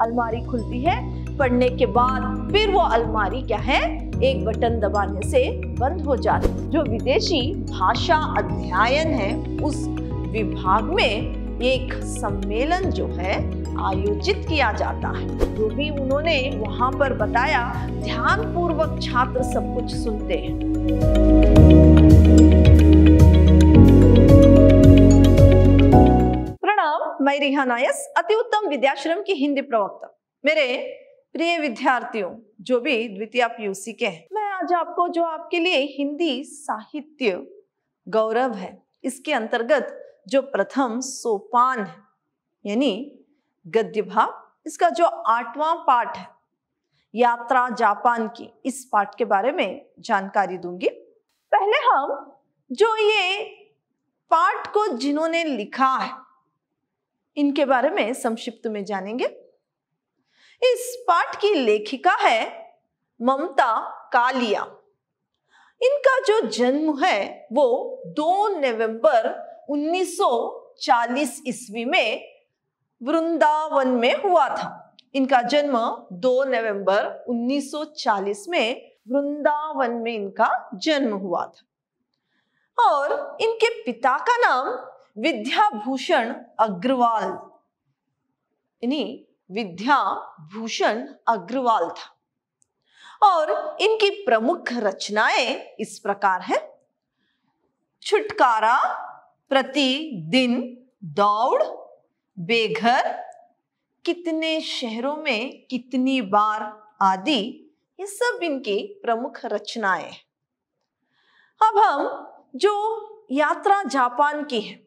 अलमारी खुलती है पढ़ने के बाद फिर वो अलमारी क्या है एक बटन दबाने से बंद हो जाती है जो विदेशी भाषा अध्ययन है उस विभाग में एक सम्मेलन जो है आयोजित किया जाता है जो भी उन्होंने वहां पर बताया ध्यान पूर्वक छात्र सब कुछ सुनते हैं भाई रिहा नायस अति उत्तम विद्याश्रम की हिंदी प्रवक्ता मेरे प्रिय विद्यार्थियों जो भी द्वितीय पीयूसी के हैं मैं आज आपको जो आपके लिए हिंदी साहित्य गौरव है इसके अंतर्गत जो प्रथम सोपान है यानी गद्य भाव इसका जो आठवां पाठ है यात्रा जापान की इस पाठ के बारे में जानकारी दूंगी पहले हम जो ये पाठ को जिन्होंने लिखा है इनके बारे में संक्षिप्त में जानेंगे इस पाठ की लेखिका है ममता कालिया इनका जो जन्म है वो 2 नवंबर 1940 ईस्वी में वृंदावन में हुआ था इनका जन्म 2 नवंबर 1940 में वृंदावन में इनका जन्म हुआ था और इनके पिता का नाम विद्याभूषण अग्रवाल इन्हीं विद्याभूषण अग्रवाल था और इनकी प्रमुख रचनाएं इस प्रकार है छुटकारा प्रतिदिन दौड़ बेघर कितने शहरों में कितनी बार आदि ये सब इनकी प्रमुख रचनाएं अब हम जो यात्रा जापान की है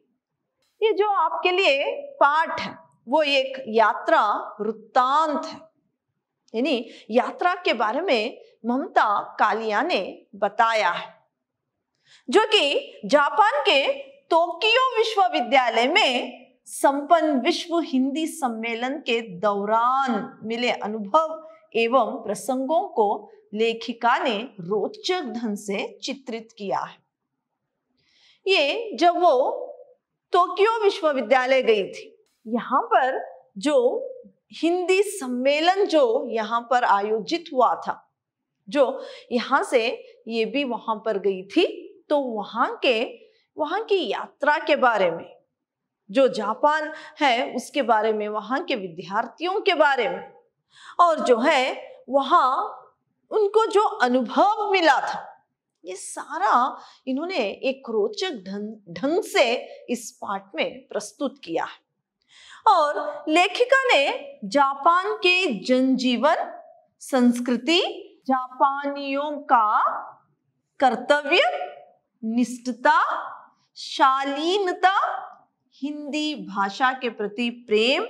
ये जो आपके लिए पाठ है वो एक यात्रा वृत्तांत है यानी यात्रा के बारे में ममता कालिया ने बताया है जो कि जापान के तोकियो विश्वविद्यालय में संपन्न विश्व हिंदी सम्मेलन के दौरान मिले अनुभव एवं प्रसंगों को लेखिका ने रोचक ढंग से चित्रित किया है ये जब वो टोक्यो विश्वविद्यालय गई थी यहाँ पर जो हिंदी सम्मेलन जो यहाँ पर आयोजित हुआ था जो यहाँ से ये भी वहां पर गई थी तो वहां के वहां की यात्रा के बारे में जो जापान है उसके बारे में वहां के विद्यार्थियों के बारे में और जो है वहां उनको जो अनुभव मिला था ये सारा इन्होंने एक रोचक ढंग ढंग से इस पाठ में प्रस्तुत किया है और लेखिका ने जापान के जनजीवन संस्कृति जापानियों का कर्तव्य निष्ठता शालीनता हिंदी भाषा के प्रति प्रेम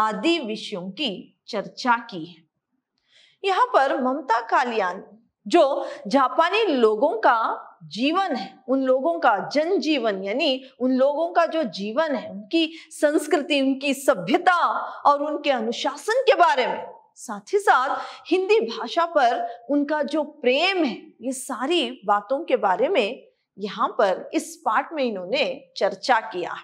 आदि विषयों की चर्चा की है यहाँ पर ममता कालियानी जो जापानी लोगों का जीवन है उन लोगों का जनजीवन यानी उन लोगों का जो जीवन है उनकी संस्कृति उनकी सभ्यता और उनके अनुशासन के बारे में साथ ही साथ हिंदी भाषा पर उनका जो प्रेम है ये सारी बातों के बारे में यहाँ पर इस पाठ में इन्होंने चर्चा किया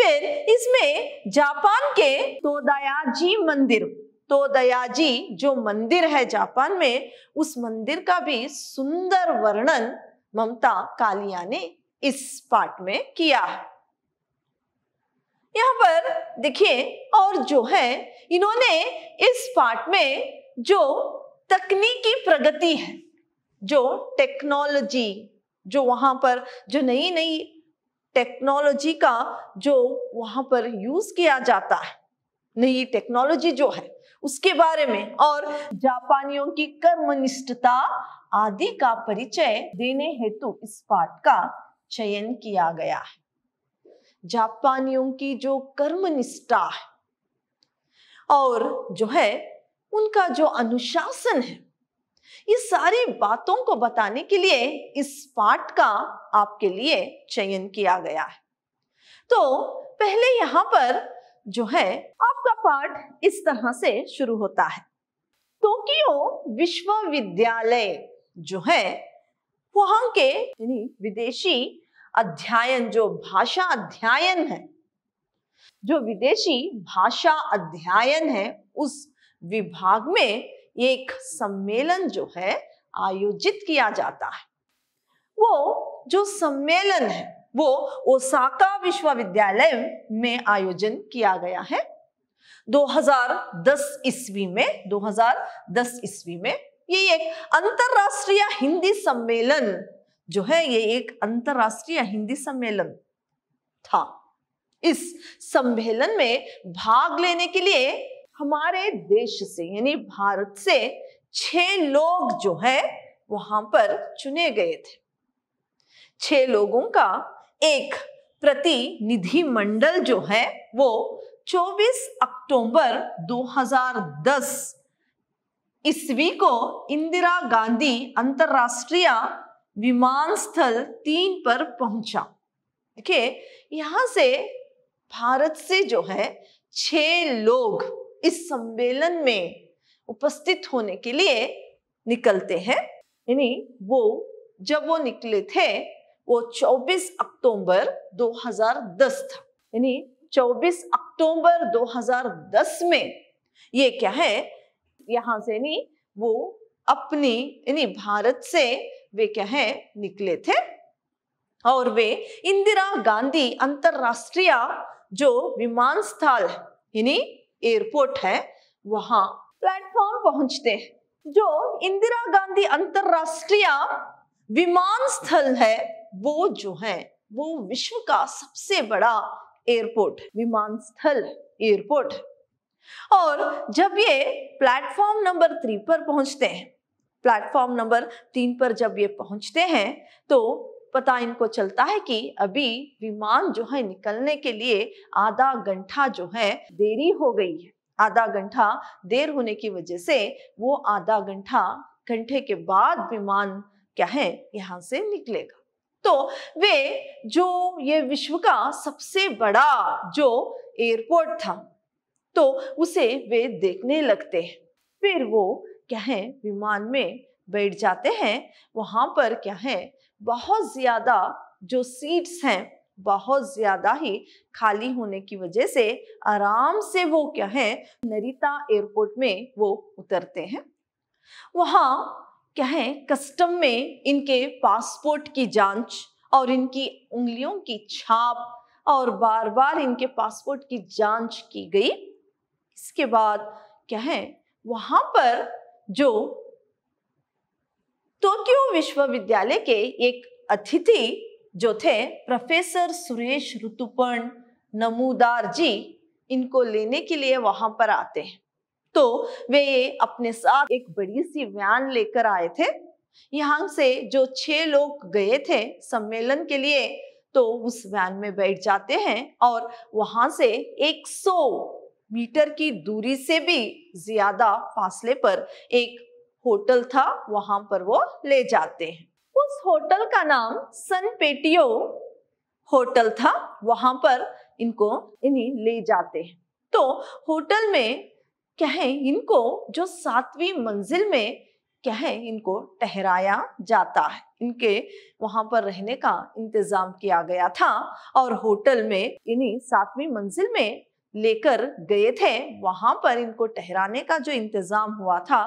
फिर इसमें जापान के तोदायाजी मंदिर तो दयाजी जो मंदिर है जापान में उस मंदिर का भी सुंदर वर्णन ममता कालिया ने इस पाठ में किया है यहाँ पर देखिए और जो है इन्होंने इस पाठ में जो तकनीकी प्रगति है जो टेक्नोलॉजी जो वहां पर जो नई नई टेक्नोलॉजी का जो वहां पर यूज किया जाता है नई टेक्नोलॉजी जो है उसके बारे में और जापानियों की कर्मनिष्ठता आदि का परिचय देने हेतु इस पाठ का चयन किया गया है जापानियों की जो कर्मनिष्ठा है और जो है उनका जो अनुशासन है ये सारी बातों को बताने के लिए इस पाठ का आपके लिए चयन किया गया है तो पहले यहां पर जो है आपका पाठ इस तरह से शुरू होता है टोकियो विश्वविद्यालय जो है वहां के यानी विदेशी अध्ययन जो भाषा अध्ययन है जो विदेशी भाषा अध्ययन है उस विभाग में एक सम्मेलन जो है आयोजित किया जाता है वो जो सम्मेलन है वो ओसाका विश्वविद्यालय में आयोजन किया गया है 2010 ईस्वी में 2010 ईस्वी में ये एक अंतरराष्ट्रीय हिंदी सम्मेलन जो है ये एक अंतरराष्ट्रीय हिंदी सम्मेलन था इस सम्मेलन में भाग लेने के लिए हमारे देश से यानी भारत से छह लोग जो है वहां पर चुने गए थे छह लोगों का एक प्रतिनिधि मंडल जो है वो 24 अक्टूबर 2010 ईस्वी को इंदिरा गांधी अंतरराष्ट्रीय विमानस्थल तीन पर पहुंचा देखिए यहां से भारत से जो है छह लोग इस सम्मेलन में उपस्थित होने के लिए निकलते हैं यानी वो जब वो निकले थे वो 24 अक्टूबर 2010 था यानी 24 अक्टूबर 2010 में ये क्या है यहां से नहीं वो अपनी यानी भारत से वे क्या है निकले थे और वे इंदिरा गांधी अंतरराष्ट्रीय जो विमान स्थल यानी एयरपोर्ट है वहां प्लेटफॉर्म पहुंचते हैं जो इंदिरा गांधी अंतरराष्ट्रीय विमान स्थल है वो जो है वो विश्व का सबसे बड़ा एयरपोर्ट विमान स्थल एयरपोर्ट और जब ये प्लेटफॉर्म नंबर थ्री पर पहुंचते हैं प्लेटफॉर्म नंबर तीन पर जब ये पहुंचते हैं तो पता इनको चलता है कि अभी विमान जो है निकलने के लिए आधा घंटा जो है देरी हो गई है आधा घंटा देर होने की वजह से वो आधा घंटा घंटे के बाद विमान क्या है यहां से निकलेगा तो वे जो ये विश्व का सबसे बड़ा जो एयरपोर्ट था तो उसे वे देखने लगते हैं फिर वो क्या है विमान में बैठ जाते हैं वहाँ पर क्या है बहुत ज़्यादा जो सीट्स हैं बहुत ज़्यादा ही खाली होने की वजह से आराम से वो क्या है नरिता एयरपोर्ट में वो उतरते हैं वहाँ क्या है कस्टम में इनके पासपोर्ट की जांच और इनकी उंगलियों की छाप और बार बार इनके पासपोर्ट की जांच की गई इसके बाद क्या है वहां पर जो टोक्यो विश्वविद्यालय के एक अतिथि जो थे प्रोफेसर सुरेश ऋतुपर्ण नमूदार जी इनको लेने के लिए वहां पर आते हैं तो वे अपने साथ एक बड़ी सी व्यान लेकर आए थे यहां से जो छह लोग गए थे सम्मेलन के लिए तो उस वैन में बैठ जाते हैं और वहां से 100 मीटर की दूरी से भी ज्यादा फासले पर एक होटल था वहां पर वो ले जाते हैं उस होटल का नाम सन पेटियो होटल था वहां पर इनको इन्हीं ले जाते हैं तो होटल में क्या है इनको जो सातवीं मंजिल में क्या है इनको ठहराया जाता है इनके वहां पर रहने का इंतजाम किया गया था और होटल में इन्हीं सातवीं मंजिल में लेकर गए थे वहां पर इनको ठहराने का जो इंतजाम हुआ था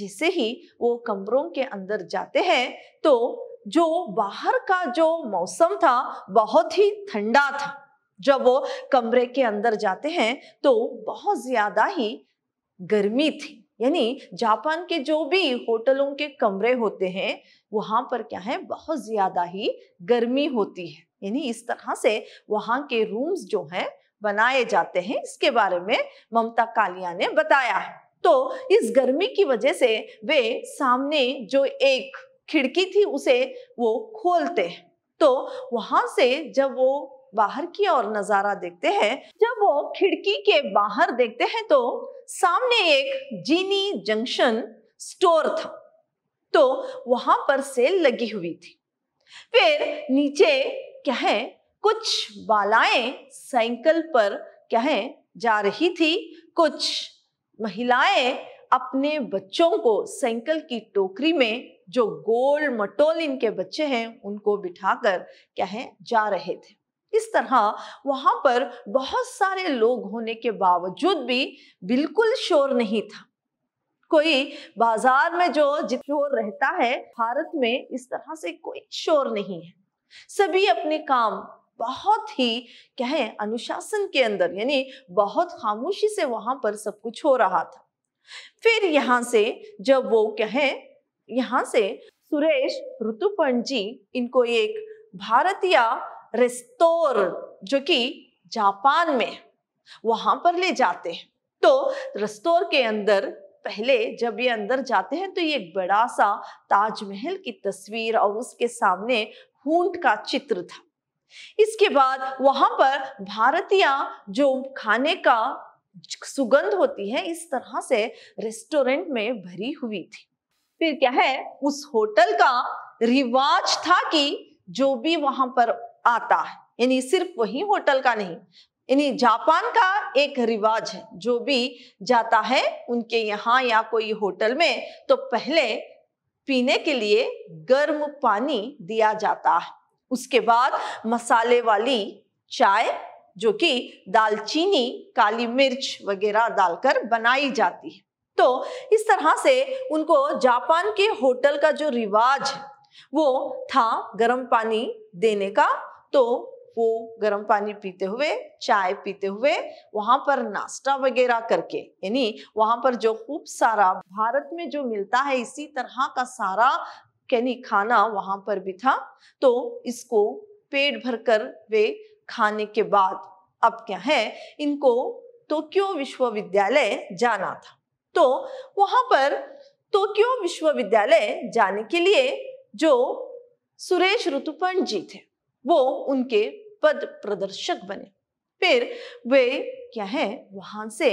जिसे ही वो कमरों के अंदर जाते हैं तो जो बाहर का जो मौसम था बहुत ही ठंडा था जब वो कमरे के अंदर जाते हैं तो बहुत ज्यादा ही गर्मी थी यानी जापान के जो भी होटलों के कमरे होते हैं वहां पर क्या है बहुत ज़्यादा ही गर्मी होती है यानी इस तरह से वहां के रूम्स जो हैं बनाए जाते हैं इसके बारे में ममता कालिया ने बताया है तो इस गर्मी की वजह से वे सामने जो एक खिड़की थी उसे वो खोलते हैं तो वहां से जब वो बाहर की ओर नजारा देखते हैं जब वो खिड़की के बाहर देखते हैं तो सामने एक जीनी जंक्शन स्टोर था तो वहां पर सेल लगी हुई थी फिर नीचे क्या है कुछ बालाएं साइकिल पर क्या है जा रही थी कुछ महिलाएं अपने बच्चों को साइकिल की टोकरी में जो गोल मटोल इनके बच्चे हैं उनको बिठाकर क्या है जा रहे थे इस तरह वहां पर बहुत सारे लोग होने के बावजूद भी बिल्कुल शोर नहीं था कोई बाजार में जो शोर रहता है भारत में इस तरह से कोई शोर नहीं है सभी अपने काम बहुत ही क्या है अनुशासन के अंदर यानी बहुत खामोशी से वहां पर सब कुछ हो रहा था फिर यहां से जब वो क्या है यहाँ से सुरेश ऋतुपर्ण जी इनको एक भारतीय रेस्तोर जो कि जापान में वहां पर ले जाते हैं तो रेस्तोर के अंदर पहले जब ये अंदर जाते हैं तो ये एक बड़ा सा ताजमहल की तस्वीर और उसके सामने हूंट का चित्र था इसके बाद वहां पर भारतीय जो खाने का सुगंध होती है इस तरह से रेस्टोरेंट में भरी हुई थी फिर क्या है उस होटल का रिवाज था कि जो भी वहां पर आता है यानी सिर्फ वही होटल का नहीं यानी जापान का एक रिवाज है जो भी जाता है उनके यहाँ या कोई होटल में तो पहले पीने के लिए गर्म पानी दिया जाता है उसके बाद मसाले वाली चाय जो कि दालचीनी काली मिर्च वगैरह डालकर बनाई जाती है तो इस तरह से उनको जापान के होटल का जो रिवाज है वो था गर्म पानी देने का तो वो गर्म पानी पीते हुए चाय पीते हुए वहां पर नाश्ता वगैरह करके यानी वहां पर जो खूब सारा भारत में जो मिलता है इसी तरह का सारा यानी खाना वहां पर भी था तो इसको पेट भरकर वे खाने के बाद अब क्या है इनको टोक्यो विश्वविद्यालय जाना था तो वहां पर टोक्यो विश्वविद्यालय जाने के लिए जो सुरेश ऋतुपर्ण जी थे वो उनके पद प्रदर्शक बने फिर वे क्या है वहां से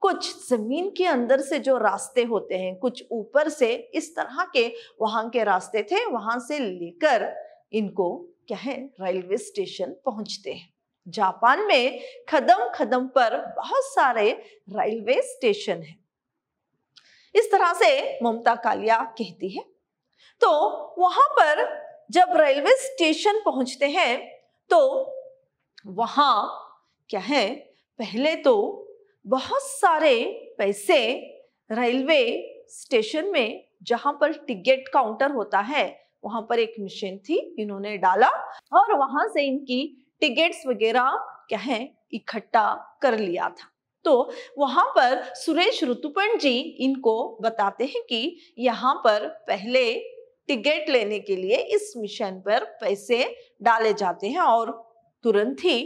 कुछ जमीन के अंदर से जो रास्ते होते हैं कुछ ऊपर से इस तरह के वहां के रास्ते थे वहां से लेकर इनको क्या है रेलवे स्टेशन पहुंचते हैं जापान में खदम खदम पर बहुत सारे रेलवे स्टेशन हैं इस तरह से ममता कालिया कहती है तो वहां पर जब रेलवे स्टेशन पहुंचते हैं तो वहां क्या है पहले तो बहुत सारे पैसे रेलवे स्टेशन में जहां पर टिकट काउंटर होता है वहां पर एक मशीन थी इन्होंने डाला और वहां से इनकी टिकट्स वगैरह क्या है इकट्ठा कर लिया था तो वहां पर सुरेश ऋतुपण जी इनको बताते हैं कि यहाँ पर पहले टिकट लेने के लिए इस मिशन पर पैसे डाले जाते हैं और तुरंत ही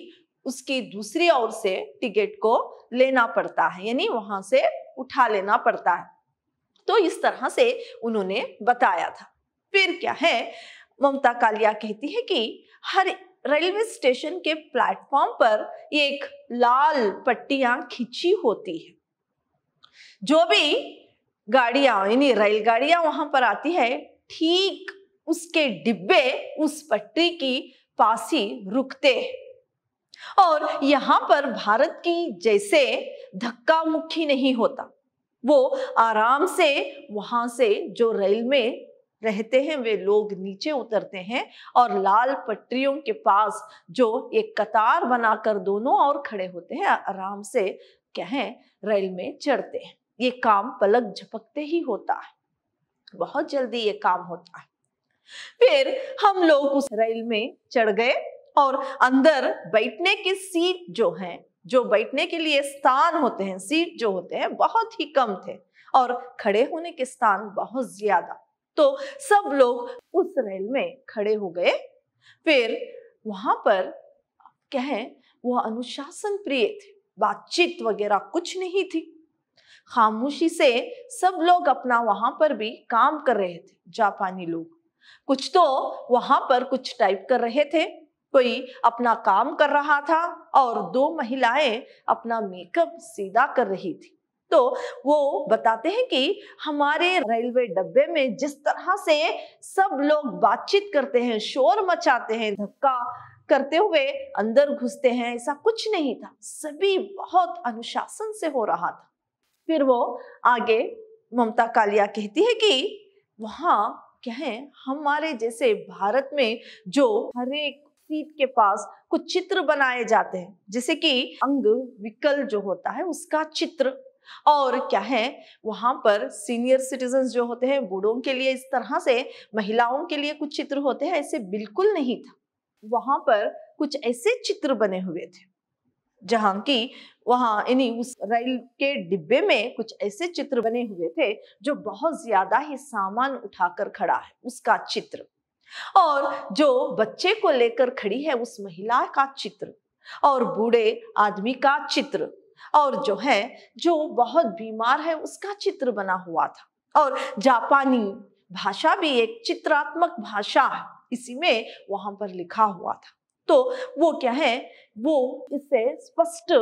उसकी दूसरी ओर से टिकट को लेना पड़ता है यानी वहां से उठा लेना पड़ता है तो इस तरह से उन्होंने बताया था फिर क्या है ममता कालिया कहती है कि हर रेलवे स्टेशन के प्लेटफॉर्म पर एक लाल पट्टियां खींची होती है जो भी गाड़ियां यानी रेलगाड़ियां वहां पर आती है ठीक उसके डिब्बे उस पटरी की पास रुकते और यहाँ पर भारत की जैसे धक्का मुक्की नहीं होता वो आराम से वहां से जो रेल में रहते हैं वे लोग नीचे उतरते हैं और लाल पटरियों के पास जो एक कतार बनाकर दोनों और खड़े होते हैं आराम से क्या है रेल में चढ़ते हैं ये काम पलक झपकते ही होता है बहुत जल्दी ये काम होता है फिर हम लोग उस रेल में चढ़ गए और अंदर बैठने की सीट जो है जो बैठने के लिए स्थान होते हैं सीट जो होते हैं बहुत ही कम थे और खड़े होने के स्थान बहुत ज्यादा तो सब लोग उस रेल में खड़े हो गए फिर वहां पर कहें वह अनुशासन प्रिय थे बातचीत वगैरह कुछ नहीं थी खामोशी से सब लोग अपना वहां पर भी काम कर रहे थे जापानी लोग कुछ तो वहां पर कुछ टाइप कर रहे थे कोई अपना काम कर रहा था और दो महिलाएं अपना मेकअप सीधा कर रही थी तो वो बताते हैं कि हमारे रेलवे डब्बे में जिस तरह से सब लोग बातचीत करते हैं शोर मचाते हैं धक्का करते हुए अंदर घुसते हैं ऐसा कुछ नहीं था सभी बहुत अनुशासन से हो रहा था फिर वो आगे ममता कालिया कहती है कि वहाँ है हमारे जैसे भारत में जो हर एक सीट के पास कुछ चित्र बनाए जाते हैं जैसे कि अंग विकल जो होता है उसका चित्र और क्या है वहां पर सीनियर सिटीजन जो होते हैं बूढ़ों के लिए इस तरह से महिलाओं के लिए कुछ चित्र होते हैं ऐसे बिल्कुल नहीं था वहां पर कुछ ऐसे चित्र बने हुए थे जहां की वहां इन्हीं उस रेल के डिब्बे में कुछ ऐसे चित्र बने हुए थे जो बहुत ज्यादा ही सामान उठाकर खड़ा है उसका चित्र और जो बच्चे को लेकर खड़ी है उस महिला का चित्र और बूढ़े आदमी का चित्र और जो है जो बहुत बीमार है उसका चित्र बना हुआ था और जापानी भाषा भी एक चित्रात्मक भाषा है इसी में वहां पर लिखा हुआ था तो वो क्या है वो इससे स्पष्ट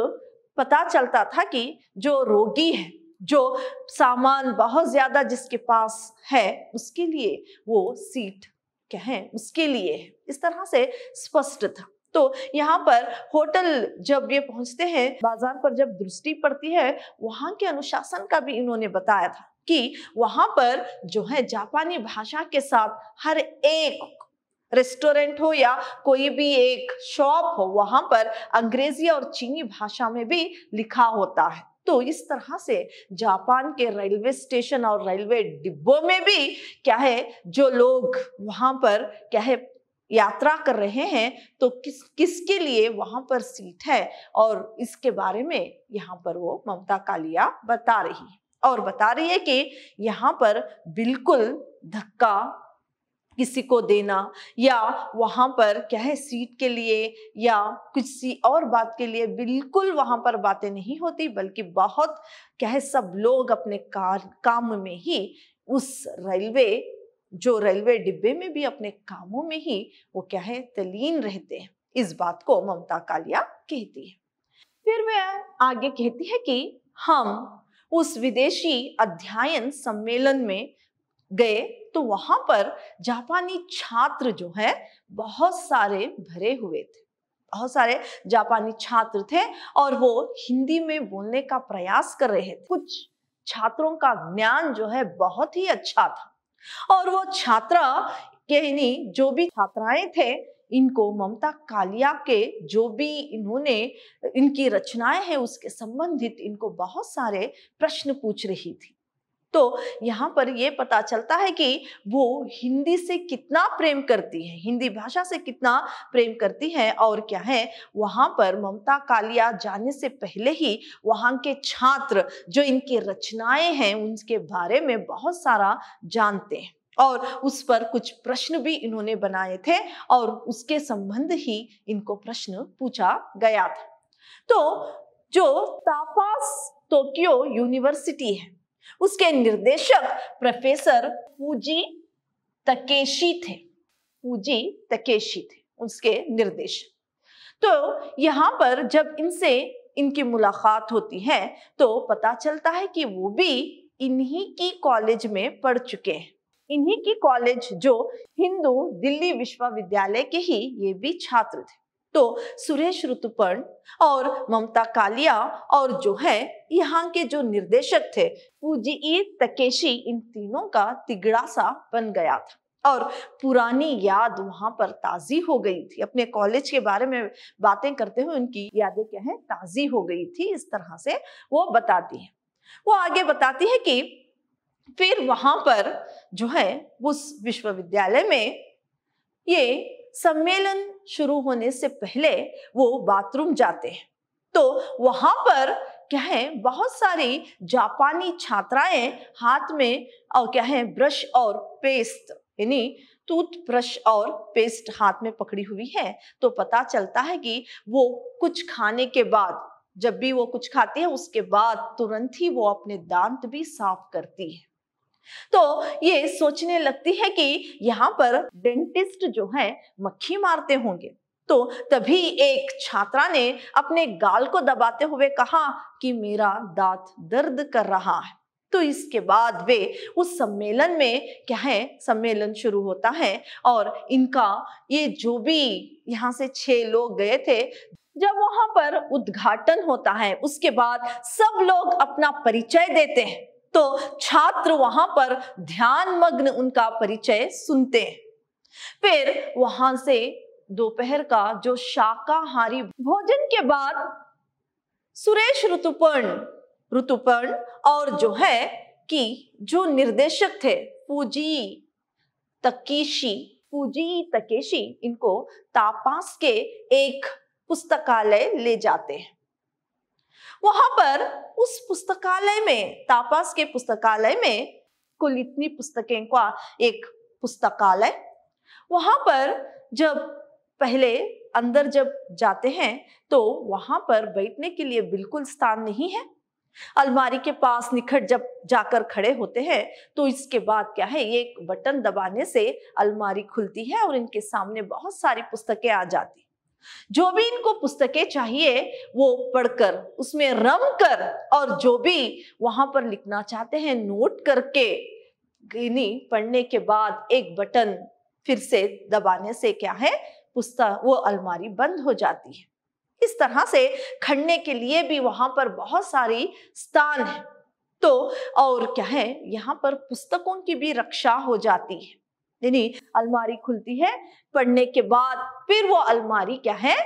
पता चलता था कि जो रोगी है जो सामान बहुत ज्यादा जिसके पास है उसके लिए वो सीट क्या है उसके लिए है इस तरह से स्पष्ट था तो यहाँ पर होटल जब ये पहुंचते हैं बाजार पर जब दृष्टि पड़ती है वहां के अनुशासन का भी इन्होंने बताया था कि वहां पर जो है जापानी भाषा के साथ हर एक रेस्टोरेंट हो या कोई भी एक शॉप हो वहां पर अंग्रेजी और चीनी भाषा में भी लिखा होता है तो इस तरह से जापान के रेलवे स्टेशन और रेलवे डिब्बों में भी क्या है जो लोग वहां पर क्या है यात्रा कर रहे हैं तो किस किसके लिए वहां पर सीट है और इसके बारे में यहाँ पर वो ममता कालिया बता रही है और बता रही है कि यहाँ पर बिल्कुल धक्का किसी को देना या वहाँ पर क्या है सीट के लिए या किसी और बात के लिए बिल्कुल वहाँ पर बातें नहीं होती बल्कि बहुत क्या है सब लोग अपने कार काम में ही उस रेलवे जो रेलवे डिब्बे में भी अपने कामों में ही वो क्या है तलीन रहते हैं इस बात को ममता कालिया कहती है फिर वह आगे कहती है कि हम उस विदेशी अध्ययन सम्मेलन में गए तो वहां पर जापानी छात्र जो है बहुत सारे भरे हुए थे बहुत सारे जापानी छात्र थे और वो हिंदी में बोलने का प्रयास कर रहे थे कुछ छात्रों का ज्ञान जो है बहुत ही अच्छा था और वो छात्रा कहनी जो भी छात्राएं थे इनको ममता कालिया के जो भी इन्होंने इनकी रचनाएं हैं उसके संबंधित इनको बहुत सारे प्रश्न पूछ रही थी तो यहाँ पर ये पता चलता है कि वो हिंदी से कितना प्रेम करती है हिंदी भाषा से कितना प्रेम करती है और क्या है वहाँ पर ममता कालिया जाने से पहले ही वहाँ के छात्र जो इनकी रचनाएं हैं उनके बारे में बहुत सारा जानते हैं और उस पर कुछ प्रश्न भी इन्होंने बनाए थे और उसके संबंध ही इनको प्रश्न पूछा गया था तो जो तापास टोक्यो यूनिवर्सिटी है उसके निर्देशक प्रोफेसर फूजी तकेशी थे फूजी तकेशी थे उसके निर्देशक तो यहाँ पर जब इनसे इनकी मुलाकात होती है तो पता चलता है कि वो भी इन्हीं की कॉलेज में पढ़ चुके हैं इन्हीं की कॉलेज जो हिंदू दिल्ली विश्वविद्यालय के ही ये भी छात्र थे तो सुरेश ऋतुपर्ण और ममता कालिया और जो है यहाँ के जो निर्देशक थे पूजी तकेशी इन तीनों का तिगड़ा सा बन गया था और पुरानी याद वहां पर ताजी हो गई थी अपने कॉलेज के बारे में बातें करते हुए उनकी यादें क्या है ताजी हो गई थी इस तरह से वो बताती है वो आगे बताती है कि फिर वहां पर जो है उस विश्वविद्यालय में ये सम्मेलन शुरू होने से पहले वो बाथरूम जाते हैं तो वहां पर क्या है बहुत सारी जापानी छात्राएं हाथ में और क्या है ब्रश और पेस्ट यानी टूथब्रश और पेस्ट हाथ में पकड़ी हुई है तो पता चलता है कि वो कुछ खाने के बाद जब भी वो कुछ खाती है उसके बाद तुरंत ही वो अपने दांत भी साफ करती है तो ये सोचने लगती है कि यहाँ पर डेंटिस्ट जो है मक्खी मारते होंगे तो तभी एक छात्रा ने अपने गाल को दबाते हुए कहा कि मेरा दांत दर्द कर रहा है तो इसके बाद वे उस सम्मेलन में क्या है सम्मेलन शुरू होता है और इनका ये जो भी यहाँ से छह लोग गए थे जब वहां पर उद्घाटन होता है उसके बाद सब लोग अपना परिचय देते हैं तो छात्र वहां पर ध्यान मग्न उनका परिचय सुनते हैं फिर वहां से दोपहर का जो शाकाहारी भोजन के बाद सुरेश ऋतुपर्ण ऋतुपर्ण और जो है कि जो निर्देशक थे पूजी तकेशी पूजी तकेशी इनको तापास के एक पुस्तकालय ले जाते हैं वहां पर उस पुस्तकालय में तापास के पुस्तकालय में कुल इतनी पुस्तकें का एक पुस्तकालय वहां पर जब पहले अंदर जब जाते हैं तो वहां पर बैठने के लिए बिल्कुल स्थान नहीं है अलमारी के पास निखट जब जाकर खड़े होते हैं तो इसके बाद क्या है एक बटन दबाने से अलमारी खुलती है और इनके सामने बहुत सारी पुस्तकें आ जाती जो भी इनको पुस्तकें चाहिए वो पढ़कर उसमें रम कर और जो भी वहां पर लिखना चाहते हैं नोट करके गिनी पढ़ने के बाद एक बटन फिर से दबाने से क्या है पुस्तक वो अलमारी बंद हो जाती है इस तरह से खड़ने के लिए भी वहां पर बहुत सारी स्थान है तो और क्या है यहाँ पर पुस्तकों की भी रक्षा हो जाती है यानी अलमारी खुलती है पढ़ने के बाद फिर वो अलमारी क्या है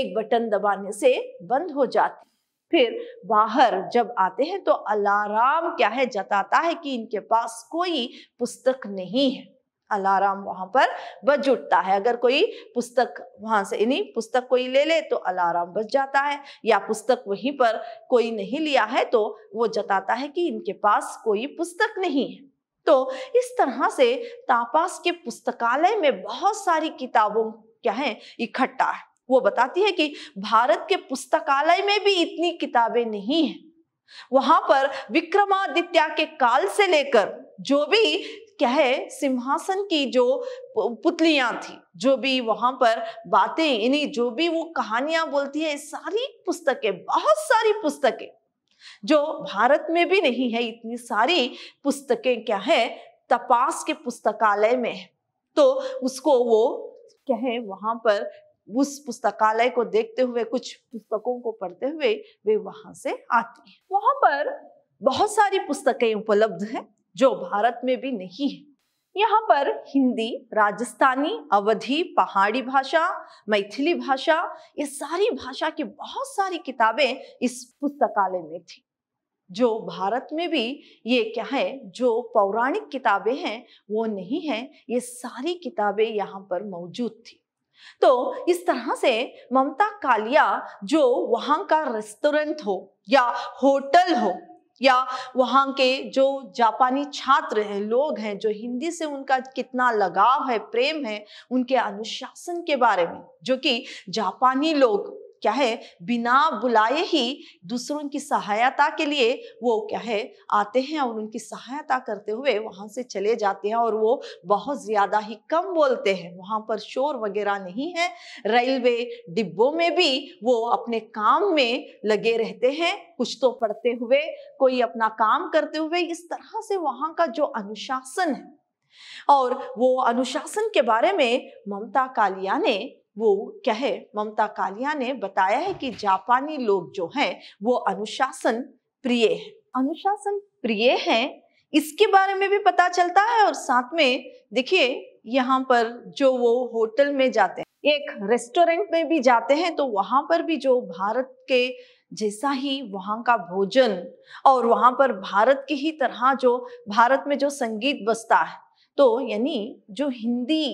एक बटन दबाने से बंद हो जाती फिर बाहर जब आते हैं तो अलाराम क्या है जताता है कि इनके पास कोई पुस्तक नहीं है अलार्म वहां पर बज उठता है अगर कोई पुस्तक वहां से यानी पुस्तक कोई ले ले तो अलार्म बज जाता है या पुस्तक वहीं पर कोई नहीं लिया है तो वो जताता है कि इनके पास कोई पुस्तक नहीं है तो इस तरह से तापास के पुस्तकालय में बहुत सारी किताबों क्या है इकट्ठा है वो बताती है कि भारत के पुस्तकालय में भी इतनी किताबें नहीं है वहां पर विक्रमादित्य के काल से लेकर जो भी क्या है सिंहासन की जो पुतलियां थी जो भी वहां पर बातें इन्हीं जो भी वो कहानियां बोलती है सारी पुस्तकें बहुत सारी पुस्तकें जो भारत में भी नहीं है इतनी सारी पुस्तकें क्या है तपास के पुस्तकालय में तो उसको वो क्या है वहां पर उस पुस्तकालय को देखते हुए कुछ पुस्तकों को पढ़ते हुए वे वहां से आती है वहां पर बहुत सारी पुस्तकें उपलब्ध हैं जो भारत में भी नहीं है यहाँ पर हिंदी राजस्थानी अवधि पहाड़ी भाषा मैथिली भाषा ये सारी भाषा की बहुत सारी किताबें इस पुस्तकालय में थी जो भारत में भी ये क्या है जो पौराणिक किताबें हैं वो नहीं है ये सारी किताबें यहाँ पर मौजूद थी तो इस तरह से ममता कालिया जो वहां का रेस्टोरेंट हो या होटल हो या वहाँ के जो जापानी छात्र हैं लोग हैं जो हिंदी से उनका कितना लगाव है प्रेम है उनके अनुशासन के बारे में जो कि जापानी लोग क्या है बिना बुलाए ही दूसरों की सहायता के लिए वो क्या है आते हैं और उनकी सहायता करते हुए वहां से चले जाते हैं और वो बहुत ज़्यादा ही कम बोलते हैं वहां पर शोर वगैरह नहीं है रेलवे डिब्बों में भी वो अपने काम में लगे रहते हैं कुछ तो पढ़ते हुए कोई अपना काम करते हुए इस तरह से वहाँ का जो अनुशासन है और वो अनुशासन के बारे में ममता कालिया ने वो क्या है ममता कालिया ने बताया है कि जापानी लोग जो हैं वो अनुशासन प्रिय हैं अनुशासन प्रिय हैं इसके बारे में भी पता चलता है और साथ में देखिए यहाँ पर जो वो होटल में जाते हैं एक रेस्टोरेंट में भी जाते हैं तो वहां पर भी जो भारत के जैसा ही वहाँ का भोजन और वहाँ पर भारत की ही तरह जो भारत में जो संगीत बसता है तो यानी जो हिंदी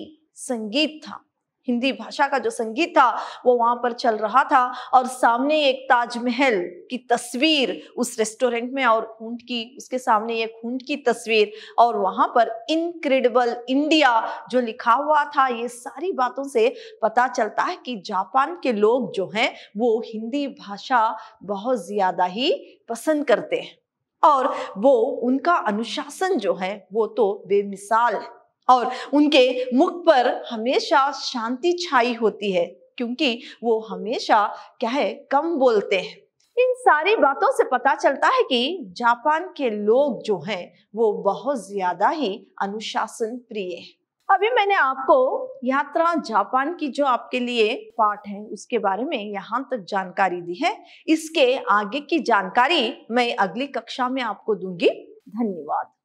संगीत था हिंदी भाषा का जो संगीत था वो वहाँ पर चल रहा था और सामने एक ताजमहल की तस्वीर उस रेस्टोरेंट में और खूंट की उसके सामने एक खूंट की तस्वीर और वहाँ पर इनक्रेडिबल इंडिया जो लिखा हुआ था ये सारी बातों से पता चलता है कि जापान के लोग जो हैं वो हिंदी भाषा बहुत ज़्यादा ही पसंद करते हैं और वो उनका अनुशासन जो है वो तो बेमिसाल है और उनके मुख पर हमेशा शांति छाई होती है क्योंकि वो हमेशा क्या है कम बोलते हैं इन सारी बातों से पता चलता है कि जापान के लोग जो हैं वो बहुत ज्यादा ही अनुशासन प्रिय हैं अभी मैंने आपको यात्रा जापान की जो आपके लिए पाठ है उसके बारे में यहाँ तक जानकारी दी है इसके आगे की जानकारी मैं अगली कक्षा में आपको दूंगी धन्यवाद